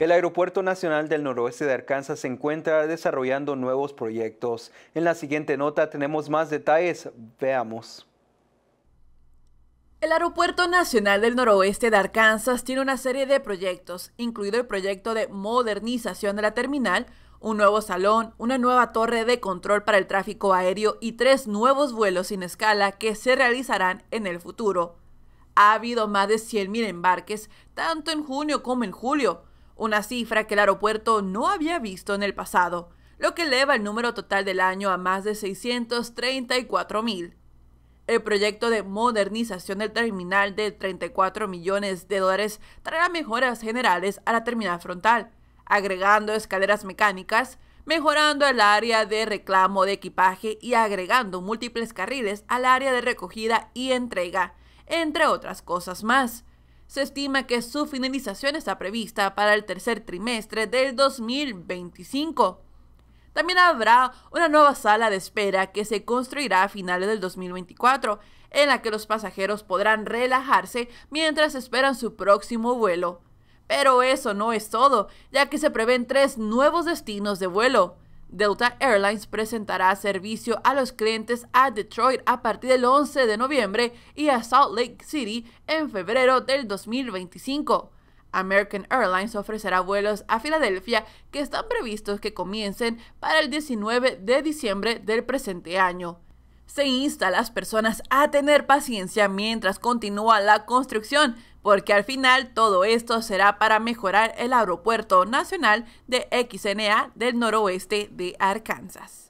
El Aeropuerto Nacional del Noroeste de Arkansas se encuentra desarrollando nuevos proyectos. En la siguiente nota tenemos más detalles. Veamos. El Aeropuerto Nacional del Noroeste de Arkansas tiene una serie de proyectos, incluido el proyecto de modernización de la terminal, un nuevo salón, una nueva torre de control para el tráfico aéreo y tres nuevos vuelos sin escala que se realizarán en el futuro. Ha habido más de 100.000 embarques, tanto en junio como en julio una cifra que el aeropuerto no había visto en el pasado, lo que eleva el número total del año a más de 634 mil. El proyecto de modernización del terminal de 34 millones de dólares traerá mejoras generales a la terminal frontal, agregando escaleras mecánicas, mejorando el área de reclamo de equipaje y agregando múltiples carriles al área de recogida y entrega, entre otras cosas más se estima que su finalización está prevista para el tercer trimestre del 2025. También habrá una nueva sala de espera que se construirá a finales del 2024, en la que los pasajeros podrán relajarse mientras esperan su próximo vuelo. Pero eso no es todo, ya que se prevén tres nuevos destinos de vuelo. Delta Airlines presentará servicio a los clientes a Detroit a partir del 11 de noviembre y a Salt Lake City en febrero del 2025. American Airlines ofrecerá vuelos a Filadelfia que están previstos que comiencen para el 19 de diciembre del presente año. Se insta a las personas a tener paciencia mientras continúa la construcción porque al final todo esto será para mejorar el aeropuerto nacional de XNA del noroeste de Arkansas.